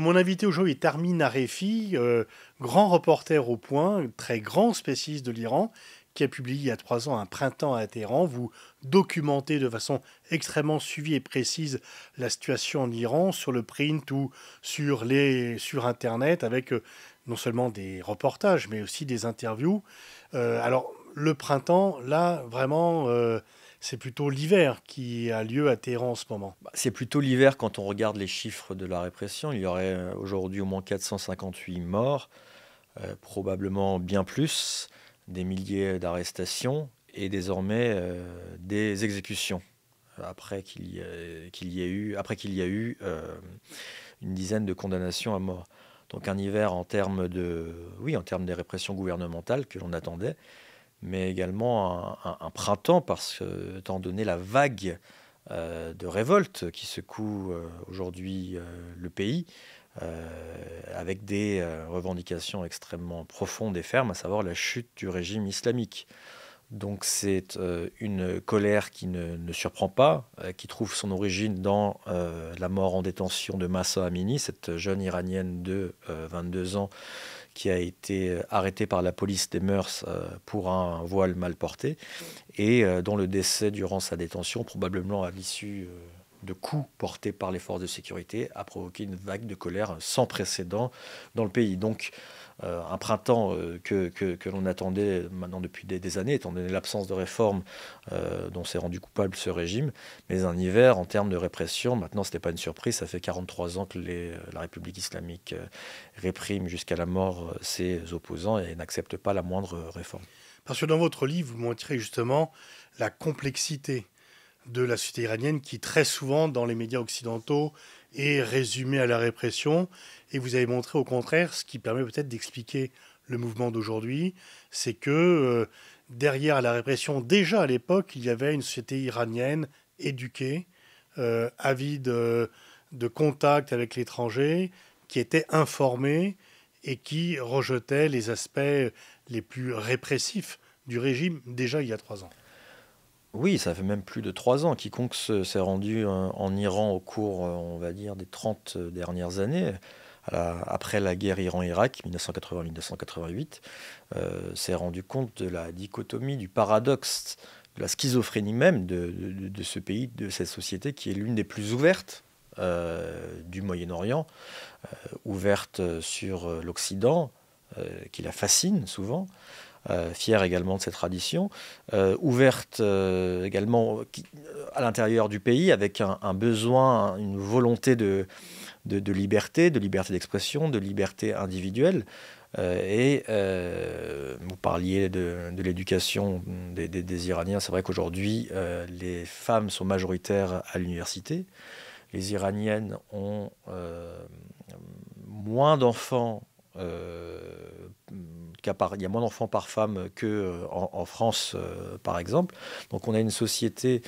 mon invité aujourd'hui est Armin Arefi, euh, grand reporter au point, très grand spécialiste de l'Iran, qui a publié il y a trois ans Un printemps à Téhéran. Vous documentez de façon extrêmement suivie et précise la situation en Iran sur le print ou sur, les, sur Internet avec euh, non seulement des reportages mais aussi des interviews. Euh, alors, le printemps, là, vraiment c'est plutôt l'hiver qui a lieu à Téhéran en ce moment. Bah, c'est plutôt l'hiver quand on regarde les chiffres de la répression. Il y aurait euh, aujourd'hui au moins 458 morts, euh, probablement bien plus, des milliers d'arrestations et désormais euh, des exécutions après qu'il y, ait eu, après qu'il y a eu une dizaine de condamnations à mort. Donc un hiver en termes de, oui, en termes des répressions gouvernementales que l'on attendait, mais également un, printemps, parce que, étant donné la vague euh, de révolte qui secoue euh, aujourd'hui euh, le pays, avec des revendications extrêmement profondes et fermes, à savoir la chute du régime islamique. Donc c'est une colère qui ne, ne surprend pas, qui trouve son origine dans la mort en détention de Massa Amini, cette jeune iranienne de 22 ans qui a été euh, arrêté par la police des mœurs euh, pour un voile mal porté et euh, dont le décès durant sa détention, probablement à l'issue de coups portés par les forces de sécurité, a provoqué une vague de colère sans précédent dans le pays. Euh, un printemps euh, que, l'on attendait maintenant depuis des, années, étant donné l'absence de réforme euh, dont s'est rendu coupable ce régime, mais un hiver en termes de répression. Maintenant, ce n'était pas une surprise, ça fait 43 ans que la République islamique réprime jusqu'à la mort ses opposants et n'accepte pas la moindre réforme. Parce que dans votre livre, vous montrez justement la complexité de la société iranienne qui très souvent dans les médias occidentaux et résumé à la répression. Et vous avez montré au contraire ce qui permet peut-être d'expliquer le mouvement d'aujourd'hui, c'est que euh, derrière la répression, déjà à l'époque, il y avait une société iranienne éduquée, euh, avide euh, de contact avec l'étranger, qui était informée et qui rejetait les aspects les plus répressifs du régime déjà il y a trois ans. Oui, ça fait même plus de trois ans. Quiconque s'est rendu euh, en Iran au cours, euh, on va dire, des 30 euh, dernières années, après la guerre Iran-Irak, 1980-1988, s'est rendu compte de la dichotomie, du paradoxe, de la schizophrénie même de, ce pays, de cette société qui est l'une des plus ouvertes du Moyen-Orient, ouverte sur l'Occident, qui la fascine souvent. Euh, fière également de cette tradition euh, ouverte euh, également à l'intérieur du pays avec un, besoin, une volonté de, de, liberté, de liberté d'expression, de liberté individuelle et vous parliez de, de l'éducation des, des, Iraniens. C'est vrai qu'aujourd'hui, les femmes sont majoritaires à l'université. Les Iraniennes ont moins d'enfants il y a moins d'enfants par femme que euh, en, France, euh, par exemple. Donc on a une société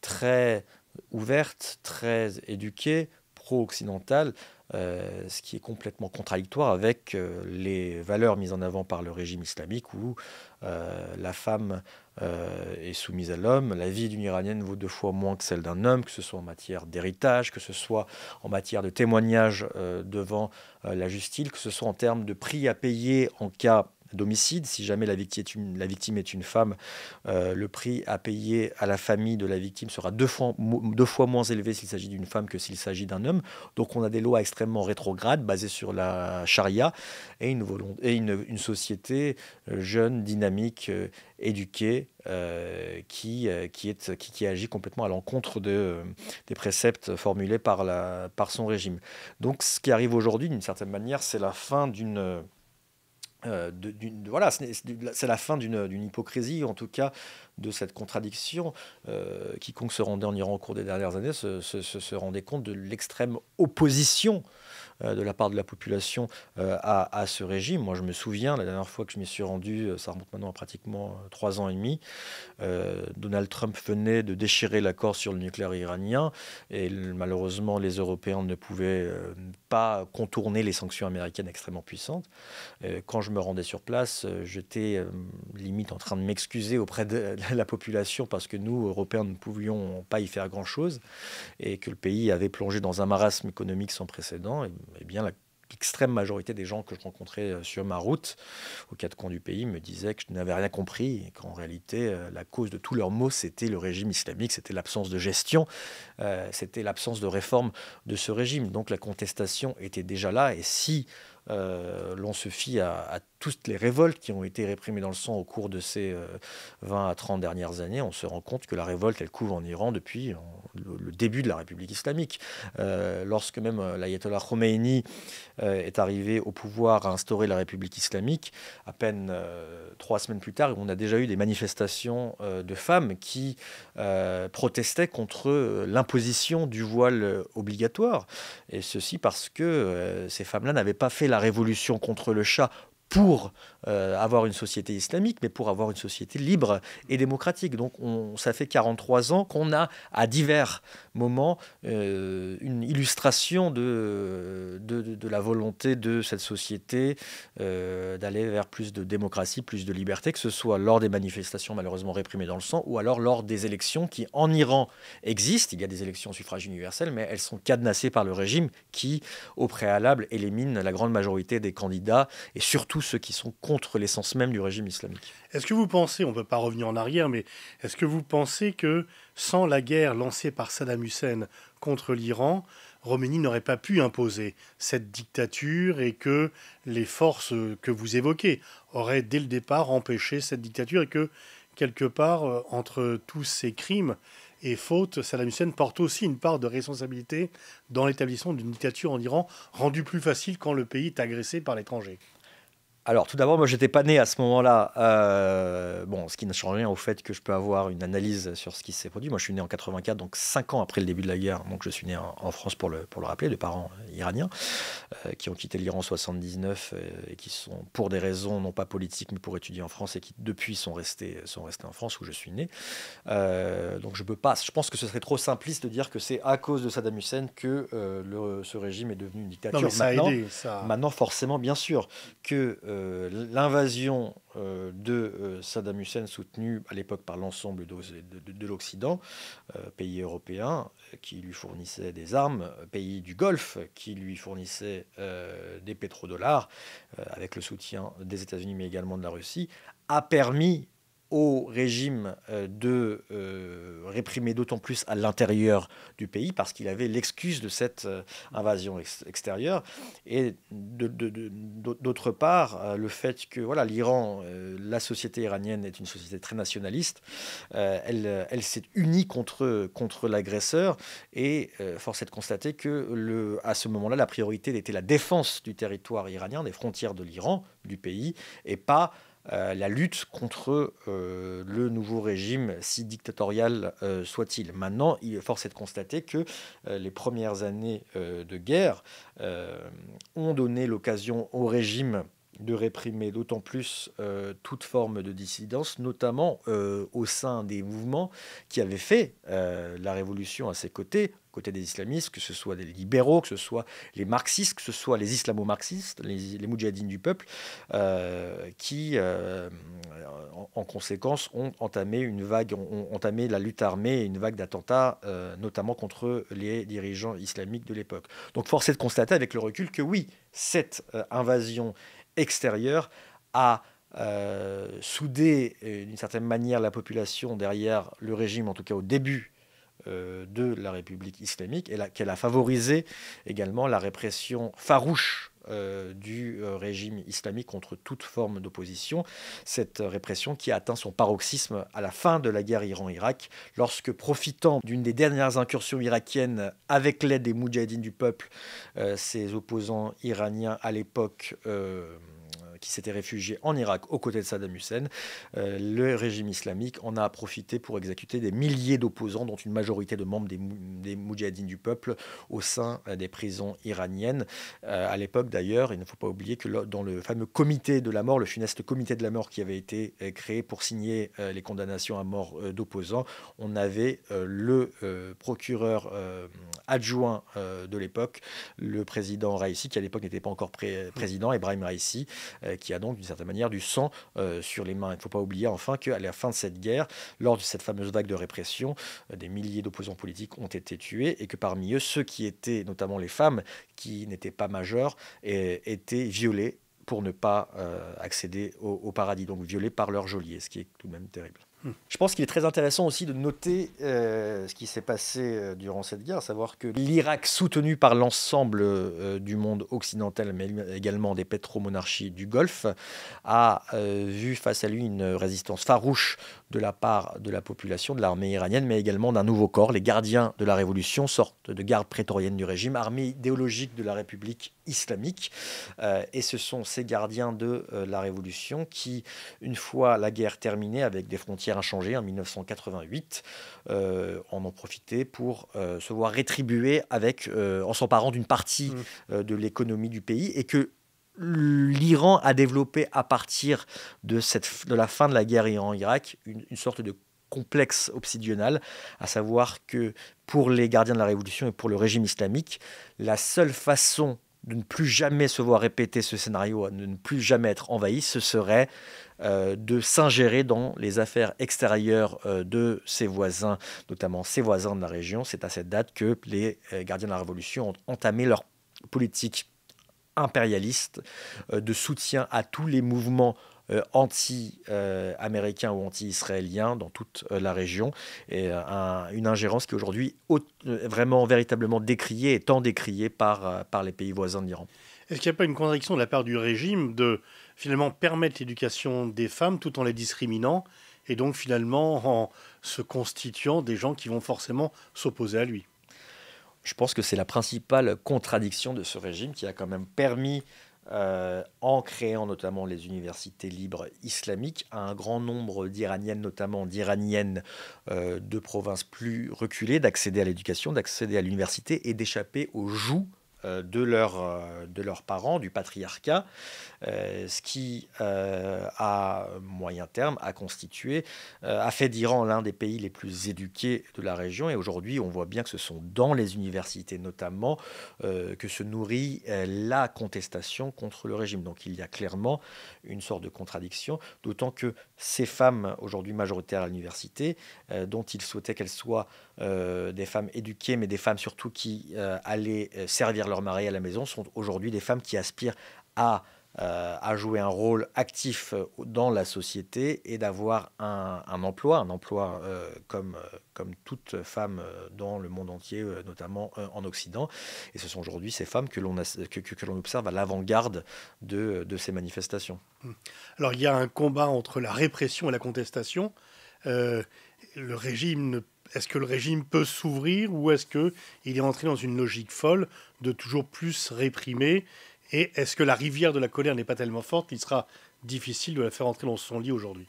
très ouverte, très éduquée, pro-occidentale, euh, ce qui est complètement contradictoire avec les valeurs mises en avant par le régime islamique où la femme est soumise à l'homme, la vie d'une Iranienne vaut deux fois moins que celle d'un homme, que ce soit en matière d'héritage, que ce soit en matière de témoignage devant la justice, que ce soit en termes de prix à payer en cas d'homicide. Si jamais la victime est une, la victime est une femme, euh, le prix à payer à la famille de la victime sera deux fois, deux fois moins élevé s'il s'agit d'une femme que s'il s'agit d'un homme. Donc on a des lois extrêmement rétrogrades basées sur la charia et une, une, société euh, jeune, dynamique, euh, éduquée, qui, qui, est, qui, qui, agit complètement à l'encontre de, des préceptes formulés par, la, par son régime. Donc ce qui arrive aujourd'hui, d'une certaine manière, c'est la fin d'une euh, voilà, c'est la fin d'une hypocrisie, en tout cas de cette contradiction. Euh, quiconque se rendait en Iran au cours des dernières années se, se, se rendait compte de l'extrême opposition euh, de la part de la population euh, à, ce régime. Moi, je me souviens, la dernière fois que je m'y suis rendu, euh, ça remonte maintenant à pratiquement trois ans et demi, Donald Trump venait de déchirer l'accord sur le nucléaire iranien et malheureusement, les Européens ne pouvaient pas contourner les sanctions américaines extrêmement puissantes. quand je me rendais sur place, j'étais limite en train de m'excuser auprès de la population parce que nous, Européens, ne pouvions pas y faire grand-chose et que le pays avait plongé dans un marasme économique sans précédent. Et eh bien, l'extrême majorité des gens que je rencontrais euh, sur ma route, aux quatre coins du pays, me disaient que je n'avais rien compris qu'en réalité, euh, la cause de tous leurs maux, c'était le régime islamique, c'était l'absence de gestion, euh, c'était l'absence de réforme de ce régime. Donc la contestation était déjà là et si l'on se fie à, à toutes les révoltes qui ont été réprimées dans le sang au cours de ces 20 euh, à 30 dernières années, on se rend compte que la révolte, elle couvre en Iran depuis le début de la République islamique. Euh, lorsque même euh, l'ayatollah Khomeini est arrivé au pouvoir à instaurer la République islamique, à peine trois semaines plus tard, on a déjà eu des manifestations de femmes qui protestaient contre l'imposition du voile obligatoire. Et ceci parce que ces femmes-là n'avaient pas fait la révolution contre le chat pour euh, avoir une société islamique, mais pour avoir une société libre et démocratique. Donc on, ça fait 43 ans qu'on a à divers moments euh, une illustration de, de, la volonté de cette société euh, d'aller vers plus de démocratie, plus de liberté, que ce soit lors des manifestations malheureusement réprimées dans le sang, ou alors lors des élections qui en Iran existent. Il y a des élections au suffrage universel, mais elles sont cadenassées par le régime qui, au préalable, élimine la grande majorité des candidats et surtout ceux qui sont contre l'essence même du régime islamique. Est-ce que vous pensez, on ne peut pas revenir en arrière, mais est-ce que vous pensez que sans la guerre lancée par Saddam Hussein contre l'Iran, Roménie n'aurait pas pu imposer cette dictature et que les forces que vous évoquez auraient dès le départ empêché cette dictature et que quelque part, euh, entre tous ces crimes, et fautes, Saddam Hussein porte aussi une part de responsabilité dans l'établissement d'une dictature en Iran, rendue plus facile quand le pays est agressé par l'étranger. Alors, tout d'abord, moi, j'étais pas né à ce moment-là. Euh, bon, ce qui ne change rien au fait que je peux avoir une analyse sur ce qui s'est produit. Moi, je suis né en 84, donc cinq ans après le début de la guerre. Donc, je suis né en, France pour le, rappeler, de parents euh, iraniens euh, qui ont quitté l'Iran en 79 et qui sont, pour des raisons non pas politiques, mais pour étudier en France et qui, depuis, sont restés, sont restés en France où je suis né. donc, je peux pas. Je pense que ce serait trop simpliste de dire que c'est à cause de Saddam Hussein que ce régime est devenu une dictature. Non, maintenant, forcément, bien sûr, que euh, l'invasion euh, de euh, Saddam Hussein, soutenue à l'époque par l'ensemble de, l'Occident, pays européens qui lui fournissaient des armes, pays du Golfe qui lui fournissaient des pétrodollars, avec le soutien des États-Unis mais également de la Russie, a permis au régime euh, de euh, réprimer d'autant plus à l'intérieur du pays parce qu'il avait l'excuse de cette euh, invasion extérieure et d'autre part le fait que voilà l'Iran la société iranienne est une société très nationaliste elle, s'est unie contre contre l'agresseur et force est de constater que le à ce moment-là la priorité était la défense du territoire iranien des frontières de l'Iran du pays et pas euh, la lutte contre euh, le nouveau régime, si dictatorial euh, soit-il. Maintenant, il force est de constater que les premières années de guerre ont donné l'occasion au régime de réprimer d'autant plus euh, toute forme de dissidence, notamment euh, au sein des mouvements qui avaient fait euh, la révolution à ses côtés, côté des islamistes, que ce soit des libéraux, que ce soit les marxistes, que ce soit les islamo-marxistes, les, les moudjahidines du peuple, qui, en, conséquence, ont entamé une vague, ont, entamé la lutte armée une vague d'attentats, notamment contre les dirigeants islamiques de l'époque. Donc force est de constater avec le recul que oui, cette invasion extérieure, euh, a soudé euh, d'une certaine manière la population derrière le régime, en tout cas au début euh, de la République islamique, et qu'elle a favorisé également la répression farouche euh, du euh, régime islamique contre toute forme d'opposition. Cette répression qui a atteint son paroxysme à la fin de la guerre Iran-Irak, lorsque, profitant d'une des dernières incursions irakiennes avec l'aide des moudjahidines du peuple, euh, ses opposants iraniens à l'époque. Euh, qui s'était réfugié en Irak aux côtés de Saddam Hussein. Euh, le régime islamique en a profité pour exécuter des milliers d'opposants, dont une majorité de membres des, des Moudjahidines du peuple, au sein euh, des prisons iraniennes. à l'époque d'ailleurs, il ne faut pas oublier que dans le fameux comité de la mort, le funeste comité de la mort qui avait été créé pour signer les condamnations à mort d'opposants, on avait le procureur adjoint de l'époque, le président Raisi, qui à l'époque n'était pas encore président, Ibrahim Raisi, euh, qui a donc d'une certaine manière du sang euh, sur les mains. Il ne faut pas oublier enfin qu'à la fin de cette guerre, lors de cette fameuse vague de répression, euh, des milliers d'opposants politiques ont été tués et que parmi eux, ceux qui étaient, notamment les femmes, qui n'étaient pas majeures, et, étaient violées pour ne pas accéder au, paradis, donc violées par leurs geôliers, ce qui est tout de même terrible. Je pense qu'il est très intéressant aussi de noter euh, ce qui s'est passé euh, durant cette guerre, savoir que l'Irak, soutenu par l'ensemble euh, du monde occidental, mais également des pétromonarchies du Golfe, a vu face à lui une résistance farouche de la part de la population, de l'armée iranienne, mais également d'un nouveau corps, les gardiens de la révolution, sorte de garde prétorienne du régime, armée idéologique de la République islamique. et ce sont ces gardiens de la révolution qui, une fois la guerre terminée, avec des frontières changé en 1988. Euh, en en profitait pour euh, se voir rétribuer avec, euh, en s'emparant d'une partie mmh. de l'économie du pays et que l'Iran a développé à partir de, cette, de la fin de la guerre Iran-Irak une, une sorte de complexe obsidional, à savoir que pour les gardiens de la révolution et pour le régime islamique, la seule façon de ne plus jamais se voir répéter ce scénario, de ne plus jamais être envahi, ce serait euh, de s'ingérer dans les affaires extérieures euh, de ses voisins, notamment ses voisins de la région. C'est à cette date que les euh, gardiens de la Révolution ont entamé leur politique impérialiste de soutien à tous les mouvements euh, anti-américain ou anti-israélien dans toute euh, la région. Et euh, une ingérence qui est aujourd'hui vraiment véritablement décriée et tant décriée par, par les pays voisins de l'Iran. Est-ce qu'il n'y a pas une contradiction de la part du régime de finalement permettre l'éducation des femmes tout en les discriminant et donc finalement en se constituant des gens qui vont forcément s'opposer à lui. Je pense que c'est la principale contradiction de ce régime qui a quand même permis euh, en créant notamment les universités libres islamiques à un grand nombre d'Iraniennes, notamment d'Iraniennes euh, de provinces plus reculées, d'accéder à l'éducation, d'accéder à l'université et d'échapper aux joues euh, de, leur, euh, de leurs parents, du patriarcat, euh, ce qui, à moyen terme, a constitué, a fait d'Iran l'un des pays les plus éduqués de la région. Et aujourd'hui, on voit bien que ce sont dans les universités notamment que se nourrit la contestation contre le régime. Donc il y a clairement une sorte de contradiction, d'autant que ces femmes, aujourd'hui majoritaires à l'université, dont il souhaitait qu'elles soient des femmes éduquées, mais des femmes surtout qui allaient servir leur à à la maison, sont aujourd'hui des femmes qui aspirent à, euh, à, jouer un rôle actif euh, dans la société et d'avoir un, un, emploi, un emploi euh, comme, comme toute femme dans le monde entier, notamment en Occident. Et ce sont aujourd'hui ces femmes que l'on que, que, observe à l'avant-garde de, de, ces manifestations. Hum. Alors il y a un combat entre la répression et la contestation. le régime ne est-ce que le régime peut s'ouvrir ou est-ce qu'il est entré dans une logique folle de toujours plus réprimer Et est-ce que la rivière de la colère n'est pas tellement forte qu'il sera difficile de la faire entrer dans son lit aujourd'hui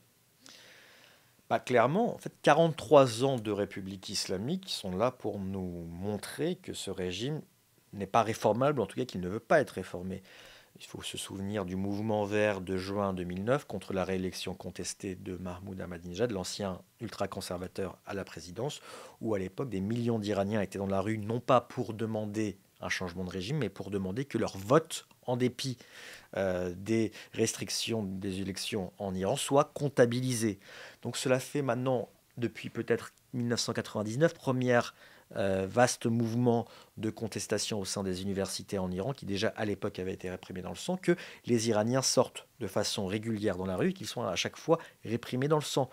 bah, clairement, en fait, 43 ans de République islamique sont là pour nous montrer que ce régime n'est pas réformable, en tout cas qu'il ne veut pas être réformé. Il faut se souvenir du mouvement vert de juin 2009 contre la réélection contestée de Mahmoud Ahmadinejad, l'ancien ultra-conservateur à la présidence, où à l'époque des millions d'Iraniens étaient dans la rue, non pas pour demander un changement de régime, mais pour demander que leur vote, en dépit euh, des restrictions des élections en Iran, soit comptabilisé. Donc cela fait maintenant, depuis peut-être 1999, première euh, vaste mouvement de contestation au sein des universités en Iran, qui déjà à l'époque avait été réprimé dans le sang, que les Iraniens sortent de façon régulière dans la rue, qu'ils sont à chaque fois réprimés dans le sang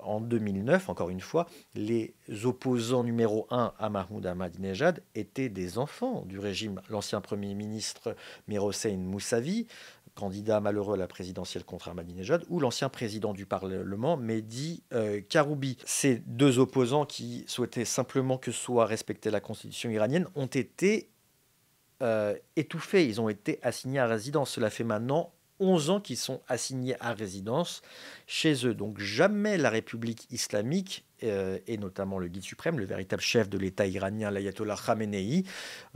en 2009, encore une fois, les opposants numéro un à Mahmoud Ahmadinejad étaient des enfants du régime. L'ancien Premier ministre Hossein Moussavi, candidat malheureux à la présidentielle contre Ahmadinejad, ou l'ancien président du Parlement, Mehdi euh, Karoubi. Ces deux opposants qui souhaitaient simplement que soit respectée la constitution iranienne ont été euh, étouffés, ils ont été assignés à résidence. Cela fait maintenant 11 ans qui sont assignés à résidence chez eux. Donc jamais la République islamique, euh, et notamment le guide suprême, le véritable chef de l'État iranien, l'ayatollah Khamenei,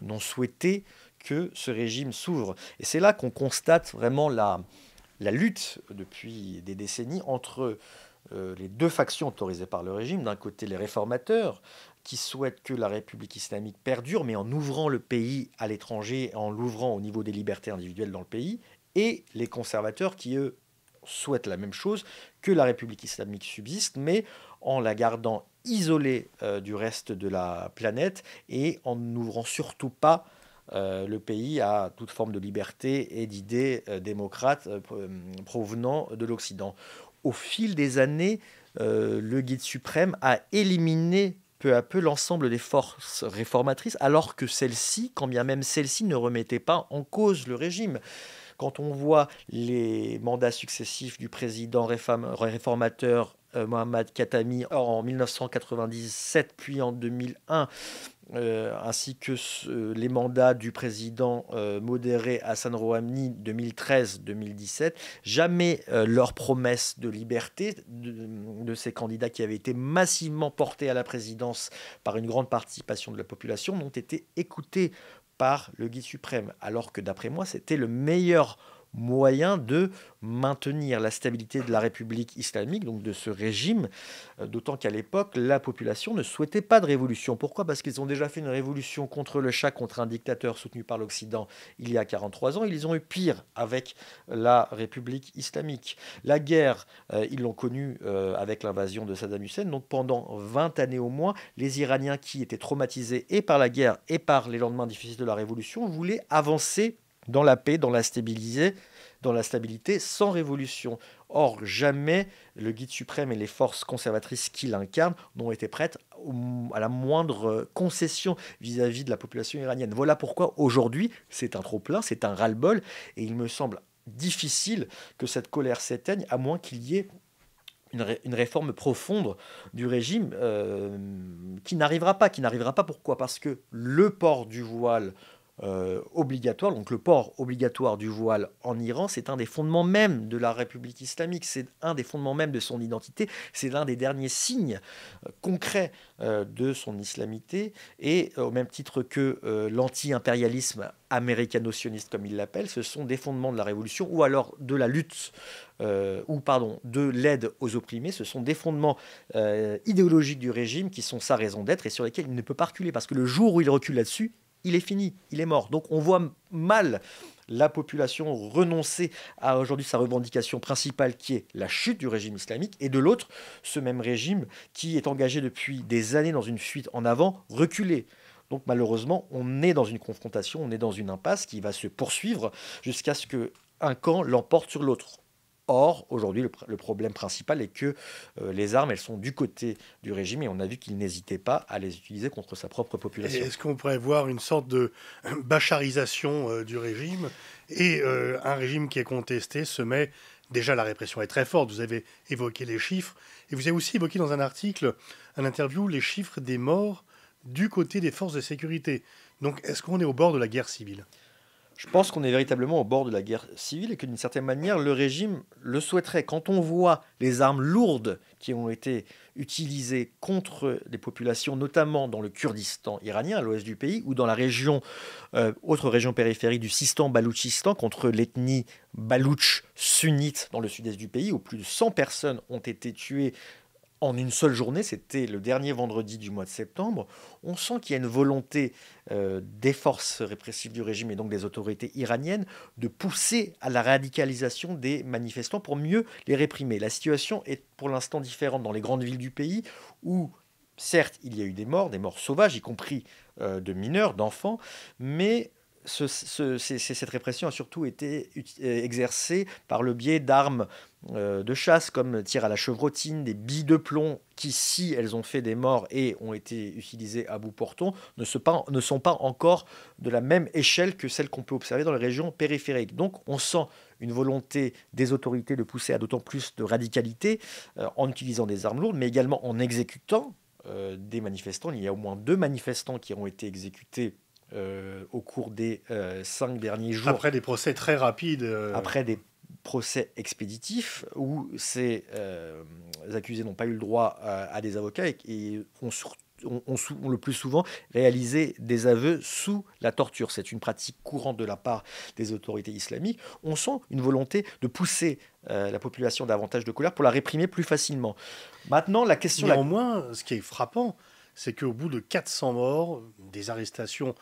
n'ont souhaité que ce régime s'ouvre. Et c'est là qu'on constate vraiment la, lutte depuis des décennies entre euh, les deux factions autorisées par le régime, d'un côté les réformateurs, qui souhaitent que la République islamique perdure, mais en ouvrant le pays à l'étranger, en l'ouvrant au niveau des libertés individuelles dans le pays, et les conservateurs qui, eux, souhaitent la même chose que la République islamique subsiste, mais en la gardant isolée euh, du reste de la planète et en n'ouvrant surtout pas euh, le pays à toute forme de liberté et d'idées euh, démocrates provenant de l'Occident. Au fil des années, le guide suprême a éliminé peu à peu l'ensemble des forces réformatrices, alors que celles-ci, quand bien même celles-ci ne remettaient pas en cause le régime. Quand on voit les mandats successifs du président réformateur euh, Mohamed Khatami en 1997 puis en 2001, euh, ainsi que les mandats du président euh, modéré Hassan Rouhani 2013-2017. Jamais leurs promesses de liberté de, ces candidats qui avaient été massivement portés à la présidence par une grande participation de la population n'ont été écoutées par le guide suprême, alors que d'après moi, c'était le meilleur moyen de maintenir la stabilité de la République islamique, donc de ce régime, euh, d'autant qu'à l'époque, la population ne souhaitait pas de révolution. Pourquoi Parce qu'ils ont déjà fait une révolution contre le chat, contre un dictateur soutenu par l'Occident il y a 43 ans. Ils ont eu pire avec la République islamique. La guerre, euh, ils l'ont connue euh, avec l'invasion de Saddam Hussein. Donc pendant 20 années au moins, les Iraniens qui étaient traumatisés et par la guerre et par les lendemains difficiles de la révolution voulaient avancer dans la paix, dans la stabilité, dans la stabilité sans révolution. Or, jamais le guide suprême et les forces conservatrices qu'il incarne n'ont été prêtes à la moindre euh, concession vis-à-vis de la population iranienne. Voilà pourquoi aujourd'hui, c'est un trop-plein, c'est un ras-le-bol, et il me semble difficile que cette colère s'éteigne, à moins qu'il y ait une, réforme profonde du régime euh, qui n'arrivera pas. Qui n'arrivera pas pourquoi Parce que le port du voile euh, obligatoire, donc le port obligatoire du voile en Iran, c'est un des fondements même de la République islamique, c'est un des fondements même de son identité, c'est l'un des derniers signes euh, concrets euh, de son islamité, et au même titre que l'anti-impérialisme américano-sioniste, comme il l'appelle, ce sont des fondements de la révolution, ou alors de la lutte, ou pardon, de l'aide aux opprimés, ce sont des fondements idéologiques du régime qui sont sa raison d'être et sur lesquels il ne peut pas reculer, parce que le jour où il recule là-dessus, il est fini, il est mort. Donc on voit mal la population renoncer à aujourd'hui sa revendication principale qui est la chute du régime islamique, et de l'autre, ce même régime qui est engagé depuis des années dans une fuite en avant, reculé. Donc malheureusement, on est dans une confrontation, on est dans une impasse qui va se poursuivre jusqu'à ce que un camp l'emporte sur l'autre. Or, aujourd'hui, le, problème principal est que euh, les armes, elles sont du côté du régime et on a vu qu'il n'hésitait pas à les utiliser contre sa propre population. Est-ce qu'on pourrait voir une sorte de bacharisation euh, du régime et euh, un régime qui est contesté se met Déjà, la répression est très forte. Vous avez évoqué les chiffres. Et vous avez aussi évoqué dans un article, un interview, les chiffres des morts du côté des forces de sécurité. Donc, est-ce qu'on est au bord de la guerre civile je pense qu'on est véritablement au bord de la guerre civile et que d'une certaine manière, le régime le souhaiterait. Quand on voit les armes lourdes qui ont été utilisées contre les populations, notamment dans le Kurdistan iranien, à l'ouest du pays, ou dans la région, euh, autre région périphérique du Sistan-Baloutchistan, contre l'ethnie balouche sunnite dans le sud-est du pays, où plus de 100 personnes ont été tuées en une seule journée, c'était le dernier vendredi du mois de septembre, on sent qu'il y a une volonté euh, des forces répressives du régime et donc des autorités iraniennes de pousser à la radicalisation des manifestants pour mieux les réprimer. La situation est pour l'instant différente dans les grandes villes du pays où certes il y a eu des morts, des morts sauvages, y compris euh, de mineurs, d'enfants, mais cette répression a surtout été euh, exercée par le biais d'armes euh, de chasse comme tir à la chevrotine, des billes de plomb qui, si elles ont fait des morts et ont été utilisées à bout portant, ne, sont pas encore de la même échelle que celles qu'on peut observer dans les régions périphériques. Donc on sent une volonté des autorités de pousser à d'autant plus de radicalité euh, en utilisant des armes lourdes, mais également en exécutant des manifestants. Il y a au moins deux manifestants qui ont été exécutés euh, au cours des euh, cinq derniers jours. Après des procès très rapides. Euh, Après des procès expéditifs où ces accusés n'ont pas eu le droit à, des avocats et, ont, le plus souvent réalisé des aveux sous la torture. C'est une pratique courante de la part des autorités islamiques. On sent une volonté de pousser la population davantage de colère pour la réprimer plus facilement. Maintenant, la question... Néanmoins, ce qui est frappant, c'est qu'au bout de 400 morts, des arrestations,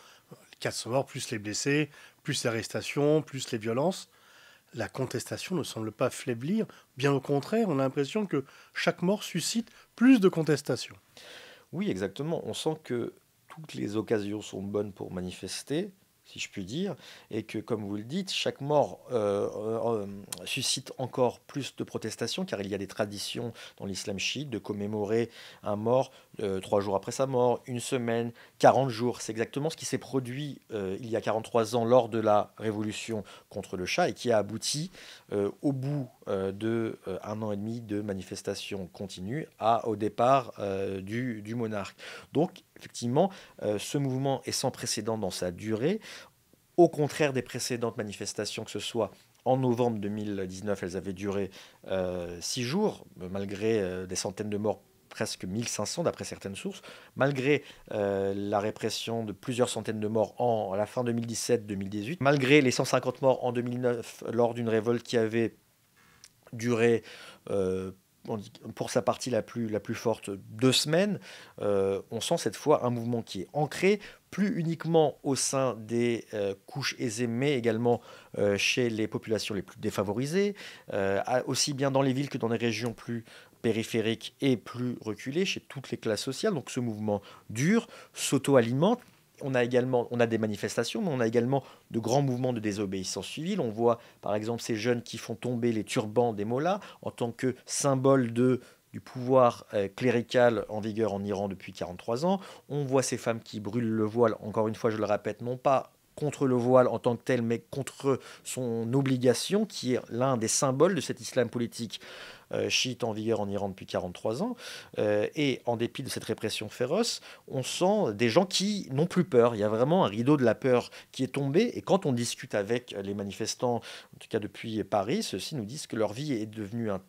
400 morts plus les blessés, plus les arrestations, plus les violences, la contestation ne semble pas faiblir. Bien au contraire, on a l'impression que chaque mort suscite plus de contestation. Oui, exactement. On sent que toutes les occasions sont bonnes pour manifester, si je puis dire, et que, comme vous le dites, chaque mort euh, euh, euh, suscite encore plus de protestations, car il y a des traditions dans l'islam chiite de commémorer un mort euh, trois jours après sa mort, une semaine, 40 jours. C'est exactement ce qui s'est produit euh, il y a 43 ans lors de la révolution contre le chat et qui a abouti euh, au bout de un an et demi de manifestations continues à, au départ du, du, monarque. Donc effectivement, ce mouvement est sans précédent dans sa durée. Au contraire des précédentes manifestations, que ce soit en novembre 2019, elles avaient duré six jours, malgré des centaines de morts presque 1500 d'après certaines sources, malgré euh, la répression de plusieurs centaines de morts en à la fin 2017-2018, malgré les 150 morts en 2009 lors d'une révolte qui avait duré euh, pour sa partie la plus, la plus forte, deux semaines, euh, on sent cette fois un mouvement qui est ancré, plus uniquement au sein des couches aisées, mais également chez les populations les plus défavorisées, aussi bien dans les villes que dans les régions plus périphérique et plus reculé chez toutes les classes sociales. Donc ce mouvement dur s'auto-alimente. On a également on a des manifestations, mais on a également de grands mouvements de désobéissance civile. On voit par exemple ces jeunes qui font tomber les turbans des mollahs en tant que symbole de du pouvoir euh, clérical en vigueur en Iran depuis 43 ans. On voit ces femmes qui brûlent le voile, encore une fois je le répète, non pas contre le voile en tant que tel, mais contre son obligation, qui est l'un des symboles de cet islam politique euh, chiite en vigueur en Iran depuis 43 ans. Euh, et en dépit de cette répression féroce, on sent des gens qui n'ont plus peur. Il y a vraiment un rideau de la peur qui est tombé. Et quand on discute avec les manifestants, en tout cas depuis Paris, ceux-ci nous disent que leur vie est devenue un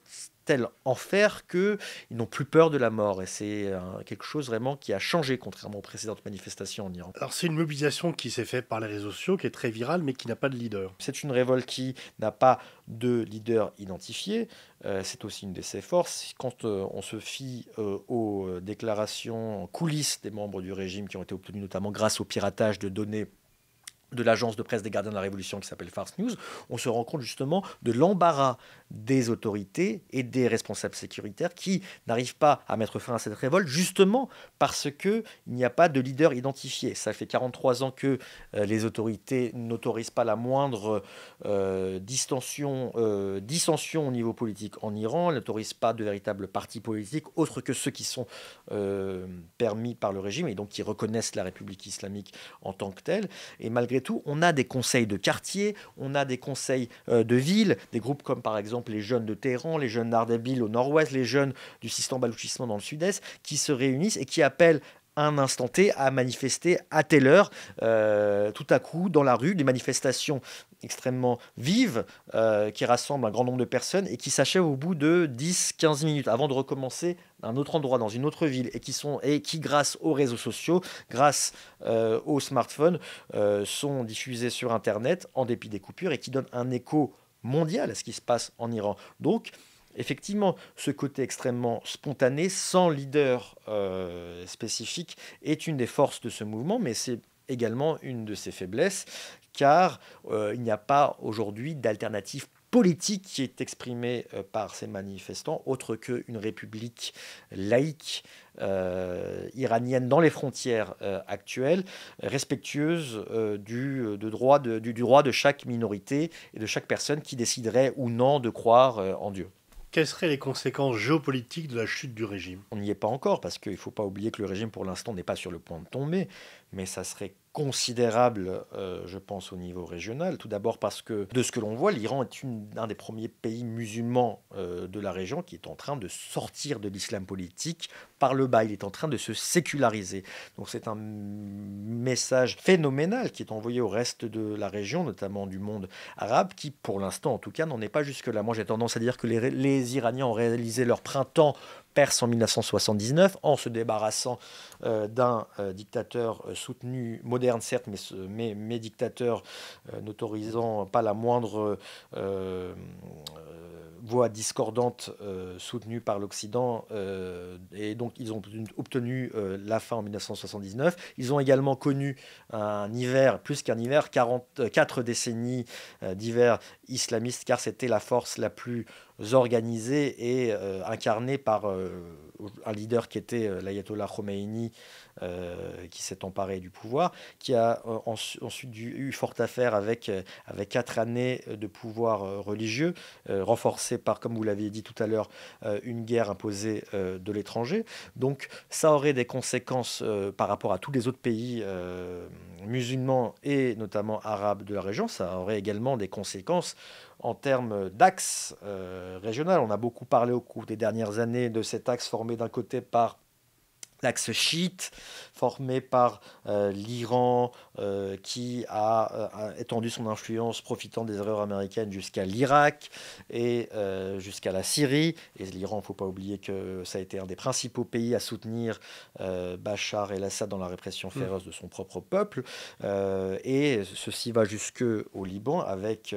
tel enfer qu'ils n'ont plus peur de la mort. Et c'est euh, quelque chose vraiment qui a changé, contrairement aux précédentes manifestations en Iran. Alors c'est une mobilisation qui s'est faite par les réseaux sociaux, qui est très virale, mais qui n'a pas de leader. C'est une révolte qui n'a pas de leader identifié. Euh, c'est aussi une de ses forces. Quand euh, on se fie aux déclarations en coulisses des membres du régime qui ont été obtenues notamment grâce au piratage de données de l'agence de presse des gardiens de la Révolution qui s'appelle Fars News, on se rend compte justement de l'embarras des autorités et des responsables sécuritaires qui n'arrivent pas à mettre fin à cette révolte justement parce que il n'y a pas de leader identifié. Ça fait 43 ans que euh, les autorités n'autorisent pas la moindre euh, distension, euh, dissension au niveau politique en Iran, n'autorisent pas de véritables partis politiques autres que ceux qui sont permis par le régime et donc qui reconnaissent la République islamique en tant que telle. Et malgré on a des conseils de quartier, on a des conseils euh, de ville, des groupes comme par exemple les jeunes de Téhéran, les jeunes d'Ardabil au nord-ouest, les jeunes du sistan balouchissement dans le sud-est, qui se réunissent et qui appellent un instant T à manifester à telle heure, euh, tout à coup, dans la rue, des manifestations extrêmement vives euh, qui rassemblent un grand nombre de personnes et qui s'achèvent au bout de 10-15 minutes avant de recommencer un autre endroit, dans une autre ville, et qui, sont, et qui grâce aux réseaux sociaux, grâce euh, aux smartphones, sont diffusés sur Internet en dépit des coupures et qui donnent un écho mondial à ce qui se passe en Iran. Donc, effectivement, ce côté extrêmement spontané, sans leader euh, spécifique, est une des forces de ce mouvement, mais c'est également une de ses faiblesses, car euh, il n'y a pas aujourd'hui d'alternative politique qui est exprimée euh, par ces manifestants, autre qu'une république laïque iranienne dans les frontières actuelles, respectueuse du droit de chaque minorité et de chaque personne qui déciderait ou non de croire en Dieu. Quelles seraient les conséquences géopolitiques de la chute du régime On n'y est pas encore parce qu'il ne faut pas oublier que le régime pour l'instant n'est pas sur le point de tomber, mais ça serait considérable, euh, je pense, au niveau régional. Tout d'abord parce que, de ce que l'on voit, l'Iran est une, un des premiers pays musulmans euh, de la région qui est en train de sortir de l'islam politique par le bas. Il est en train de se séculariser. Donc c'est un message phénoménal qui est envoyé au reste de la région, notamment du monde arabe, qui, pour l'instant en tout cas, n'en est pas jusque-là. Moi, j'ai tendance à dire que les Iraniens ont réalisé leur printemps en 1979 en se débarrassant euh, d'un euh, dictateur euh, soutenu, moderne certes, mais, mais dictateur n'autorisant pas la moindre voix discordante euh, soutenue par l'Occident. Euh, et donc, ils ont obtenu euh, la fin en 1979. Ils ont également connu un hiver, plus qu'un hiver, 44 décennies d'hiver islamistes, car c'était la force la plus organisée et incarnée par un leader qui était l'ayatollah Khomeini euh, qui s'est emparé du pouvoir, qui a euh, ensuite eu forte affaire avec, euh, avec quatre années de pouvoir religieux, renforcé par, comme vous l'aviez dit tout à l'heure, une guerre imposée de l'étranger. Donc ça aurait des conséquences par rapport à tous les autres pays musulmans et notamment arabes de la région. Ça aurait également des conséquences en termes d'axe régional. On a beaucoup parlé au cours des dernières années de cet axe formé d'un côté par l'axe chiite formé par euh, l'Iran euh, qui a, euh, étendu son influence profitant des erreurs américaines jusqu'à l'Irak et jusqu'à la Syrie. Et l'Iran, il ne faut pas oublier que ça a été un des principaux pays à soutenir Bachar et l'Assad dans la répression mm. féroce de son propre peuple. et ceci va jusque au Liban avec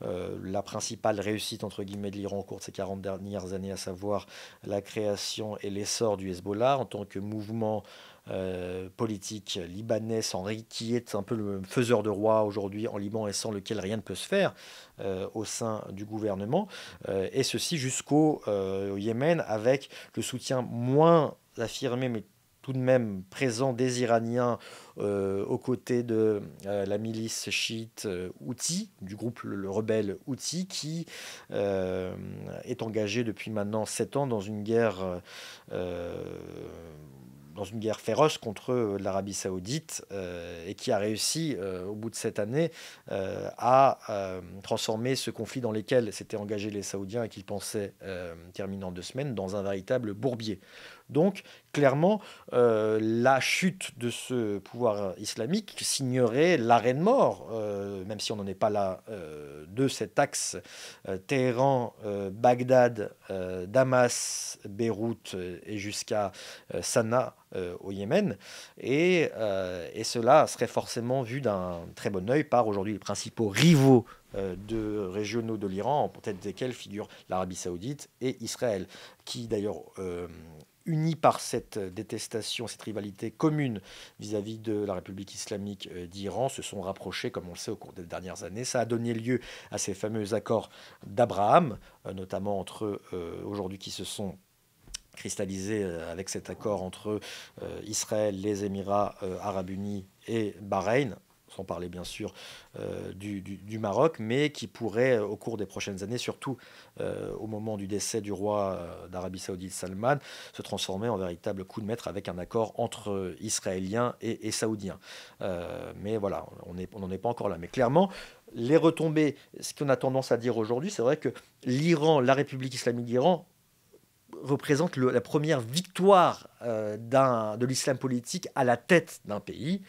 la principale réussite entre guillemets de l'Iran au cours de ces 40 dernières années, à savoir la création et l'essor du Hezbollah en tant que mouvement mouvements euh, politique libanais qui est un peu le faiseur de roi aujourd'hui en Liban et sans lequel rien ne peut se faire euh, au sein du gouvernement, euh, et ceci jusqu'au euh, Yémen avec le soutien moins affirmé mais tout de même présent des Iraniens euh, aux côtés de euh, la milice chiite euh, du groupe le, rebelle Houthi, qui est engagé depuis maintenant sept ans dans une guerre dans une guerre féroce contre l'Arabie saoudite et qui a réussi au bout de cette année à transformer ce conflit dans lequel s'étaient engagés les Saoudiens et qu'ils pensaient terminer en deux semaines dans un véritable bourbier. Donc, clairement, euh, la chute de ce pouvoir islamique signerait l'arrêt de mort, euh, même si on n'en est pas là, euh, de cet axe Téhéran, Bagdad, Damas, Beyrouth et jusqu'à Sanaa au Yémen. Et, cela serait forcément vu d'un très bon oeil par aujourd'hui les principaux rivaux régionaux de l'Iran, en tête desquels figurent l'Arabie saoudite et Israël, qui d'ailleurs unis par cette détestation, cette rivalité commune vis-à-vis de la République islamique euh, d'Iran, se sont rapprochés, comme on le sait, au cours des dernières années. Ça a donné lieu à ces fameux accords d'Abraham, euh, notamment entre eux aujourd'hui qui se sont cristallisés euh, avec cet accord entre Israël, les Émirats arabes unis et Bahreïn, sans parler bien sûr euh, du, Maroc, mais qui pourrait euh, au cours des prochaines années, surtout euh, au moment du décès du roi d'Arabie saoudite Salman, se transformer en véritable coup de maître avec un accord entre Israéliens et, et Saoudiens. mais voilà, on n'en est pas encore là. Mais clairement, les retombées, ce qu'on a tendance à dire aujourd'hui, c'est vrai que l'Iran, la République islamique d'Iran, représente la première victoire euh, de l'islam politique à la tête d'un pays.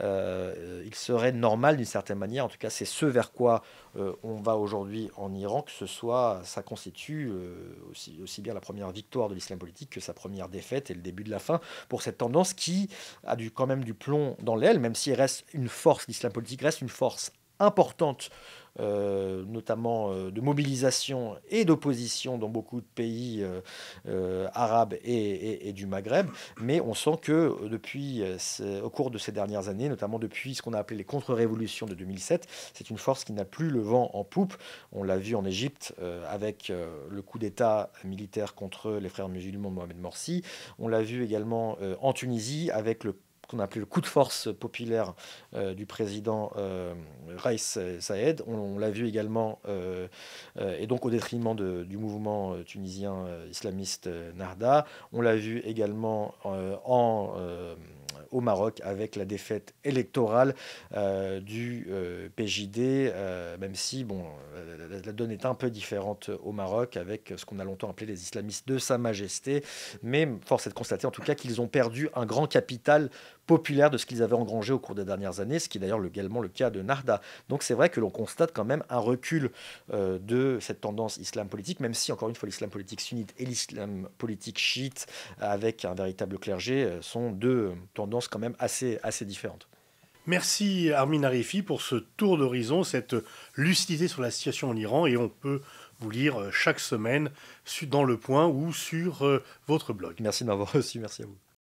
Euh, il serait normal d'une certaine manière, en tout cas c'est ce vers quoi euh, on va aujourd'hui en Iran, que ce soit, ça constitue euh, aussi, aussi, bien la première victoire de l'islam politique que sa première défaite et le début de la fin pour cette tendance qui a du, quand même du plomb dans l'aile, même s'il reste une force, l'islam politique reste une force importante, euh, notamment euh, de mobilisation et d'opposition dans beaucoup de pays euh, arabes et, du Maghreb. Mais on sent que depuis, au cours de ces dernières années, notamment depuis ce qu'on a appelé les contre-révolutions de 2007, c'est une force qui n'a plus le vent en poupe. On l'a vu en Égypte avec le coup d'État militaire contre les frères musulmans de Mohamed Morsi. On l'a vu également en Tunisie avec le on a appelé le coup de force populaire euh, du président Raïs euh, Rais Saed. On, l'a vu également, euh, et donc au détriment du mouvement tunisien islamiste Narda. On l'a vu également en au Maroc avec la défaite électorale du PJD, même si bon, la, la, donne est un peu différente au Maroc avec ce qu'on a longtemps appelé les islamistes de Sa Majesté. Mais force est de constater en tout cas qu'ils ont perdu un grand capital populaire de ce qu'ils avaient engrangé au cours des dernières années, ce qui est d'ailleurs également le cas de Narda. Donc c'est vrai que l'on constate quand même un recul euh, de cette tendance islam politique, même si encore une fois l'islam politique sunnite et l'islam politique chiite avec un véritable clergé euh, sont deux tendances quand même assez, assez différentes. Merci Armin Arifi pour ce tour d'horizon, cette lucidité sur la situation en Iran et on peut vous lire euh, chaque semaine dans Le Point ou sur votre blog. Merci de m'avoir reçu, merci à vous.